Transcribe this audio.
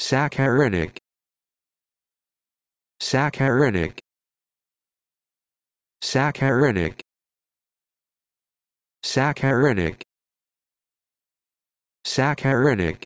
Saccharinic Saccharinic Saccharinic Saccharinic Saccharinic